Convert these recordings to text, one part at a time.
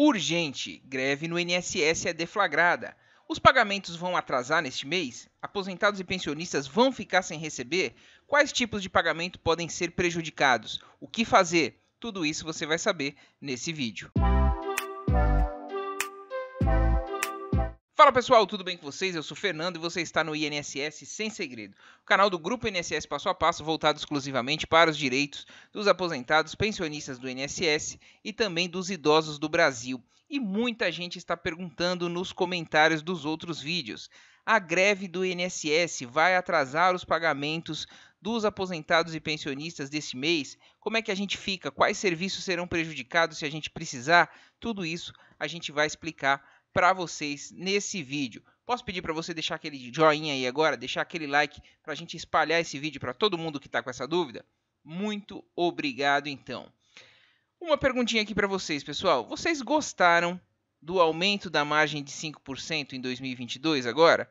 Urgente: greve no INSS é deflagrada. Os pagamentos vão atrasar neste mês? Aposentados e pensionistas vão ficar sem receber? Quais tipos de pagamento podem ser prejudicados? O que fazer? Tudo isso você vai saber nesse vídeo. Fala pessoal, tudo bem com vocês? Eu sou Fernando e você está no INSS Sem Segredo, o canal do Grupo INSS Passo a Passo voltado exclusivamente para os direitos dos aposentados, pensionistas do INSS e também dos idosos do Brasil. E muita gente está perguntando nos comentários dos outros vídeos: a greve do INSS vai atrasar os pagamentos dos aposentados e pensionistas deste mês? Como é que a gente fica? Quais serviços serão prejudicados se a gente precisar? Tudo isso a gente vai explicar para vocês nesse vídeo. Posso pedir para você deixar aquele joinha aí agora, deixar aquele like para a gente espalhar esse vídeo para todo mundo que está com essa dúvida? Muito obrigado então. Uma perguntinha aqui para vocês, pessoal. Vocês gostaram do aumento da margem de 5% em 2022 agora?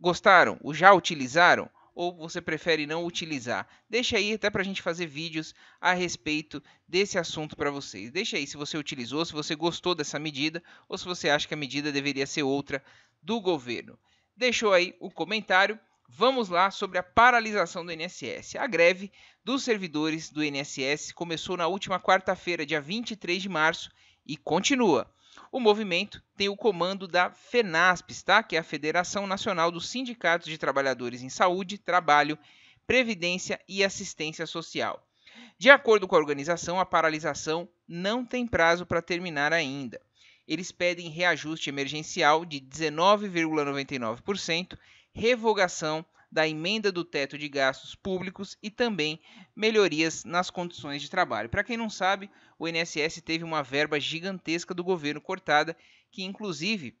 Gostaram? O já utilizaram? ou você prefere não utilizar? Deixa aí até para a gente fazer vídeos a respeito desse assunto para vocês. Deixa aí se você utilizou, se você gostou dessa medida ou se você acha que a medida deveria ser outra do governo. Deixou aí o comentário. Vamos lá sobre a paralisação do INSS. A greve dos servidores do INSS começou na última quarta-feira, dia 23 de março, e continua. O movimento tem o comando da FENASPES, tá? que é a Federação Nacional dos Sindicatos de Trabalhadores em Saúde, Trabalho, Previdência e Assistência Social. De acordo com a organização, a paralisação não tem prazo para terminar ainda. Eles pedem reajuste emergencial de 19,99%, revogação da emenda do teto de gastos públicos e também melhorias nas condições de trabalho. Para quem não sabe, o INSS teve uma verba gigantesca do governo cortada, que inclusive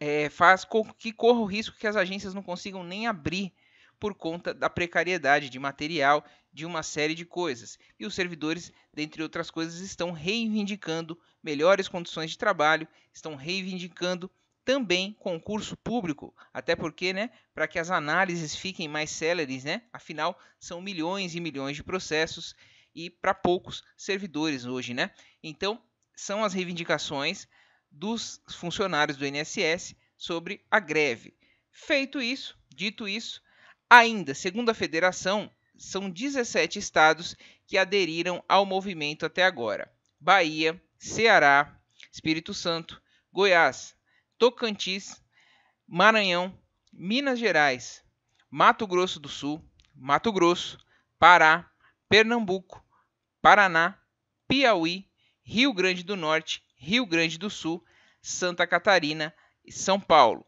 é, faz com que corra o risco que as agências não consigam nem abrir por conta da precariedade de material, de uma série de coisas. E os servidores, dentre outras coisas, estão reivindicando melhores condições de trabalho, estão reivindicando também concurso público, até porque, né, para que as análises fiquem mais céleres, né? Afinal, são milhões e milhões de processos e para poucos servidores hoje, né? Então, são as reivindicações dos funcionários do INSS sobre a greve. Feito isso, dito isso, ainda, segundo a federação, são 17 estados que aderiram ao movimento até agora: Bahia, Ceará, Espírito Santo, Goiás, Tocantins, Maranhão, Minas Gerais, Mato Grosso do Sul, Mato Grosso, Pará, Pernambuco, Paraná, Piauí, Rio Grande do Norte, Rio Grande do Sul, Santa Catarina e São Paulo.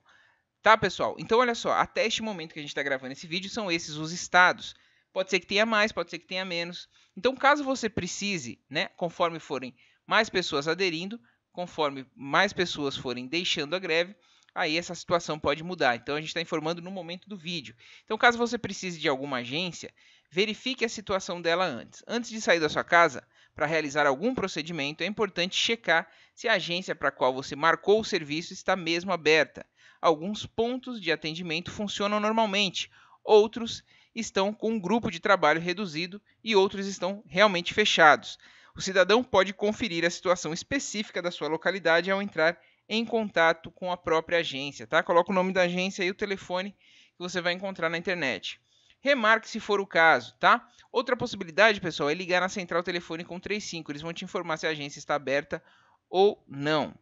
Tá, pessoal? Então, olha só, até este momento que a gente está gravando esse vídeo, são esses os estados. Pode ser que tenha mais, pode ser que tenha menos. Então, caso você precise, né, conforme forem mais pessoas aderindo, Conforme mais pessoas forem deixando a greve, aí essa situação pode mudar. Então a gente está informando no momento do vídeo. Então, caso você precise de alguma agência, verifique a situação dela antes. Antes de sair da sua casa para realizar algum procedimento, é importante checar se a agência para a qual você marcou o serviço está mesmo aberta. Alguns pontos de atendimento funcionam normalmente, outros estão com um grupo de trabalho reduzido e outros estão realmente fechados. O cidadão pode conferir a situação específica da sua localidade ao entrar em contato com a própria agência, tá? Coloca o nome da agência e o telefone que você vai encontrar na internet. Remarque se for o caso, tá? Outra possibilidade, pessoal, é ligar na central telefônica 135. Eles vão te informar se a agência está aberta ou não.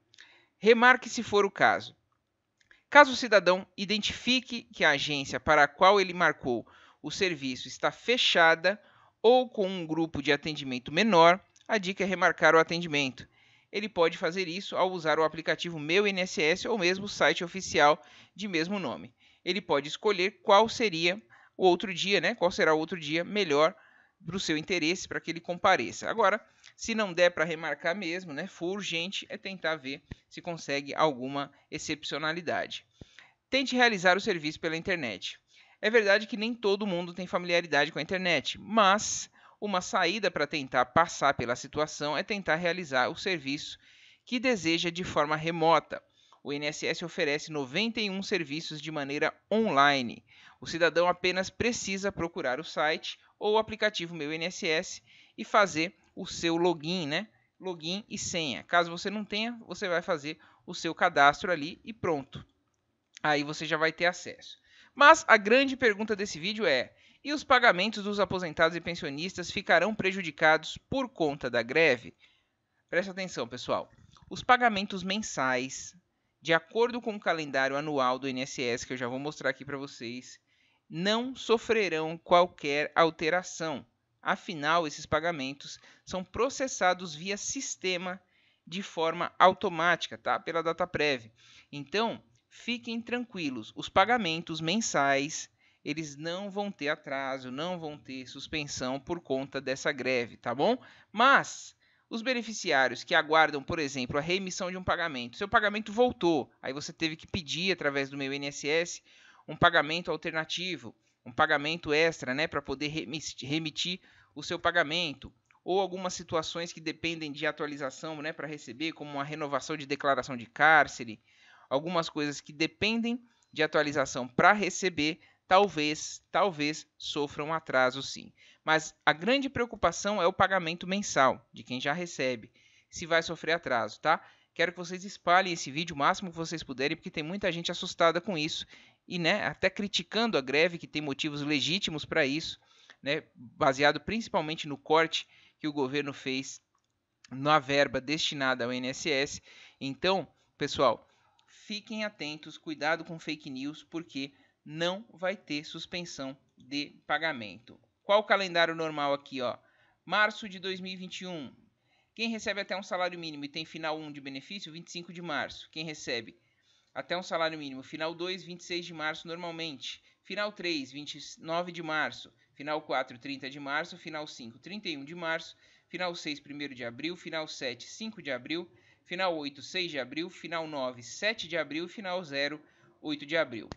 Remarque se for o caso. Caso o cidadão identifique que a agência para a qual ele marcou o serviço está fechada ou com um grupo de atendimento menor, a dica é remarcar o atendimento. Ele pode fazer isso ao usar o aplicativo Meu INSS ou mesmo o site oficial de mesmo nome. Ele pode escolher qual seria o outro dia, né? Qual será o outro dia melhor para o seu interesse, para que ele compareça. Agora, se não der para remarcar mesmo, né, for urgente, é tentar ver se consegue alguma excepcionalidade. Tente realizar o serviço pela internet. É verdade que nem todo mundo tem familiaridade com a internet, mas uma saída para tentar passar pela situação é tentar realizar o serviço que deseja de forma remota. O INSS oferece 91 serviços de maneira online. O cidadão apenas precisa procurar o site ou o aplicativo Meu INSS e fazer o seu login, né? Login e senha. Caso você não tenha, você vai fazer o seu cadastro ali e pronto. Aí você já vai ter acesso. Mas a grande pergunta desse vídeo é: e os pagamentos dos aposentados e pensionistas ficarão prejudicados por conta da greve. Presta atenção, pessoal. Os pagamentos mensais, de acordo com o calendário anual do INSS, que eu já vou mostrar aqui para vocês, não sofrerão qualquer alteração. Afinal, esses pagamentos são processados via sistema de forma automática, tá? Pela prévia. Então, fiquem tranquilos, os pagamentos mensais eles não vão ter atraso, não vão ter suspensão por conta dessa greve, tá bom? Mas os beneficiários que aguardam, por exemplo, a remissão de um pagamento, seu pagamento voltou, aí você teve que pedir através do meu INSS um pagamento alternativo, um pagamento extra, né, para poder remitir o seu pagamento, ou algumas situações que dependem de atualização, né, para receber, como uma renovação de declaração de cárcere, algumas coisas que dependem de atualização para receber talvez, talvez sofra um atraso sim. Mas a grande preocupação é o pagamento mensal de quem já recebe, se vai sofrer atraso, tá? Quero que vocês espalhem esse vídeo o máximo que vocês puderem, porque tem muita gente assustada com isso e, né, até criticando a greve, que tem motivos legítimos para isso, né, baseado principalmente no corte que o governo fez na verba destinada ao INSS. Então, pessoal, fiquem atentos, cuidado com fake news, porque não vai ter suspensão de pagamento. Qual o calendário normal aqui, ó? Março de 2021. Quem recebe até um salário mínimo e tem final 1 de benefício, 25 de março. Quem recebe até um salário mínimo, final 2, 26 de março normalmente. Final 3, 29 de março. Final 4, 30 de março. Final 5, 31 de março. Final 6, 1 de abril. Final 7, 5 de abril. Final 8, 6 de abril. Final 9, 7 de abril. Final 0, 8 de abril.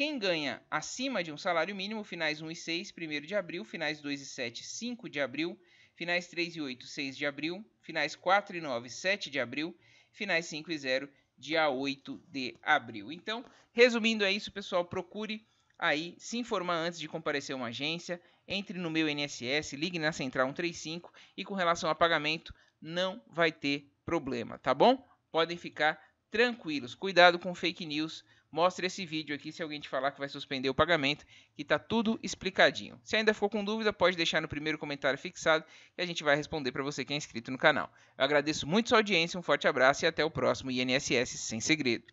Quem ganha acima de um salário mínimo, finais 1 e 6, 1 de abril, finais 2 e 7, 5 de abril, finais 3 e 8, 6 de abril, finais 4 e 9, 7 de abril, finais 5 e 0, dia 8 de abril. Então, resumindo é isso, pessoal, procure aí se informar antes de comparecer a uma agência, entre no meu NSS, ligue na central 135 e com relação a pagamento não vai ter problema, tá bom? Podem ficar tranquilos. Cuidado com fake news mostre esse vídeo aqui se alguém te falar que vai suspender o pagamento, que está tudo explicadinho. Se ainda ficou com dúvida, pode deixar no primeiro comentário fixado que a gente vai responder para você que é inscrito no canal. Eu agradeço muito sua audiência, um forte abraço e até o próximo INSS Sem Segredo.